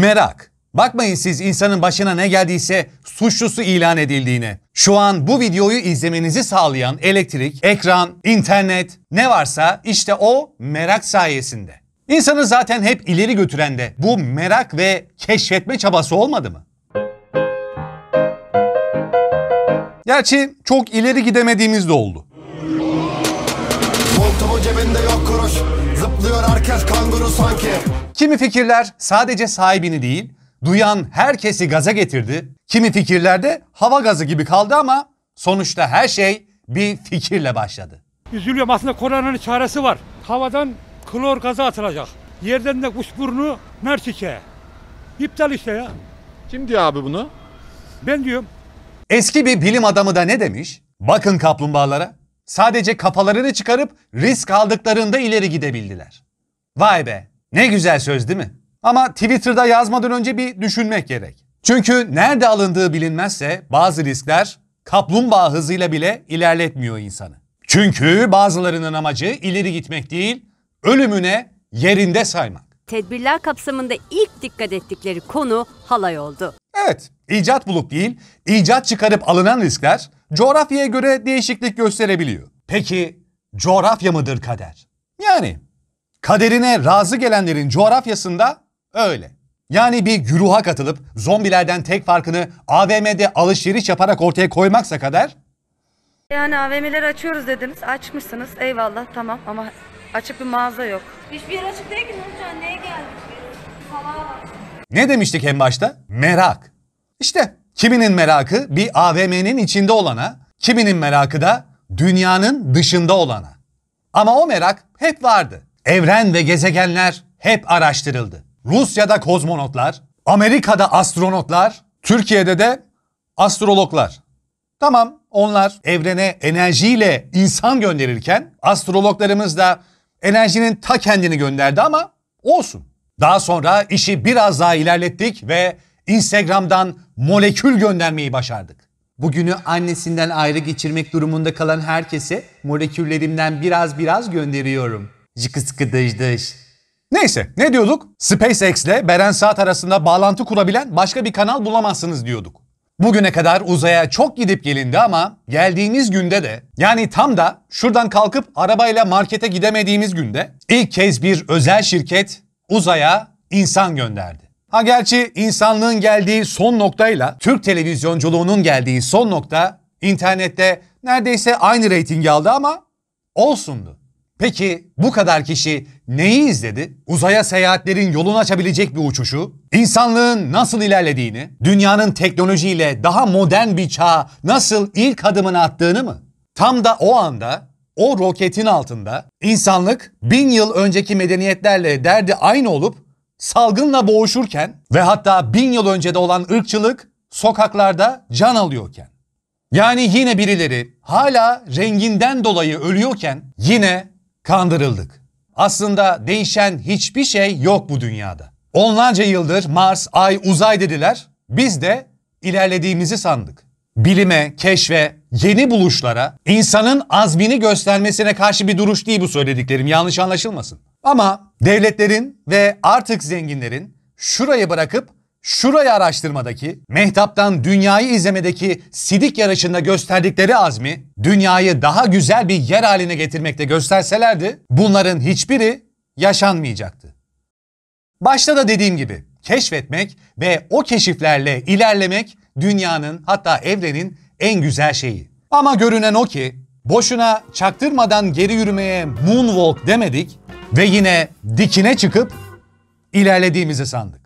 Merak. Bakmayın siz insanın başına ne geldiyse suçlusu ilan edildiğine. Şu an bu videoyu izlemenizi sağlayan elektrik, ekran, internet ne varsa işte o merak sayesinde. İnsanı zaten hep ileri götüren de bu merak ve keşfetme çabası olmadı mı? Gerçi çok ileri gidemediğimiz de oldu. Kimi fikirler sadece sahibini değil, duyan herkesi gaza getirdi. Kimi fikirlerde hava gazı gibi kaldı ama sonuçta her şey bir fikirle başladı. Üzülüyorum aslında koronanın çaresi var. Havadan klor gazı atılacak. Yerden de kuş burnu narçiçeğe. İptal işte ya. Kim diyor abi bunu? Ben diyorum. Eski bir bilim adamı da ne demiş? Bakın kaplumbağalara. Sadece kafalarını çıkarıp risk aldıklarında ileri gidebildiler. Vay be ne güzel söz değil mi? Ama Twitter'da yazmadan önce bir düşünmek gerek. Çünkü nerede alındığı bilinmezse bazı riskler kaplumbağa hızıyla bile ilerletmiyor insanı. Çünkü bazılarının amacı ileri gitmek değil, ölümüne yerinde saymak. Tedbirler kapsamında ilk dikkat ettikleri konu halay oldu. Evet, icat bulup değil, icat çıkarıp alınan riskler coğrafyaya göre değişiklik gösterebiliyor. Peki coğrafya mıdır kader? Yani Kaderine razı gelenlerin coğrafyasında öyle. Yani bir güruha katılıp zombilerden tek farkını AVM'de alışveriş yaparak ortaya koymaksa kader. Yani AVM'leri açıyoruz dediniz, açmışsınız. Eyvallah tamam ama açık bir mağaza yok. Hiçbir yer açık değil ki Nurcan neye geldik? Ne demiştik en başta? Merak. İşte kiminin merakı bir AVM'nin içinde olana, kiminin merakı da dünyanın dışında olana. Ama o merak hep vardı. Evren ve gezegenler hep araştırıldı. Rusya'da kozmonotlar, Amerika'da astronotlar, Türkiye'de de astrologlar. Tamam onlar evrene enerjiyle insan gönderirken astrologlarımız da enerjinin ta kendini gönderdi ama olsun. Daha sonra işi biraz daha ilerlettik ve Instagram'dan molekül göndermeyi başardık. Bugünü annesinden ayrı geçirmek durumunda kalan herkese moleküllerimden biraz biraz gönderiyorum. Jıkı sıkı dış dış. Neyse ne diyorduk? SpaceX ile Beren Saat arasında bağlantı kurabilen başka bir kanal bulamazsınız diyorduk. Bugüne kadar uzaya çok gidip gelindi ama geldiğimiz günde de yani tam da şuradan kalkıp arabayla markete gidemediğimiz günde ilk kez bir özel şirket uzaya insan gönderdi. Ha gerçi insanlığın geldiği son noktayla Türk televizyonculuğunun geldiği son nokta internette neredeyse aynı reytingi aldı ama olsundu. Peki bu kadar kişi neyi izledi? Uzaya seyahatlerin yolunu açabilecek bir uçuşu, insanlığın nasıl ilerlediğini, dünyanın teknolojiyle daha modern bir çağa nasıl ilk adımını attığını mı? Tam da o anda o roketin altında insanlık bin yıl önceki medeniyetlerle derdi aynı olup salgınla boğuşurken ve hatta bin yıl önce de olan ırkçılık sokaklarda can alıyorken. Yani yine birileri hala renginden dolayı ölüyorken yine Kandırıldık. Aslında değişen hiçbir şey yok bu dünyada. Onlarca yıldır Mars, Ay, uzay dediler. Biz de ilerlediğimizi sandık. Bilime, keşfe, yeni buluşlara, insanın azmini göstermesine karşı bir duruş değil bu söylediklerim. Yanlış anlaşılmasın. Ama devletlerin ve artık zenginlerin şurayı bırakıp Şurayı araştırmadaki, Mehtap'tan dünyayı izlemedeki sidik yarışında gösterdikleri azmi, dünyayı daha güzel bir yer haline getirmekte gösterselerdi, bunların hiçbiri yaşanmayacaktı. Başta da dediğim gibi, keşfetmek ve o keşiflerle ilerlemek dünyanın hatta evrenin en güzel şeyi. Ama görünen o ki, boşuna çaktırmadan geri yürümeye moonwalk demedik ve yine dikine çıkıp ilerlediğimizi sandık.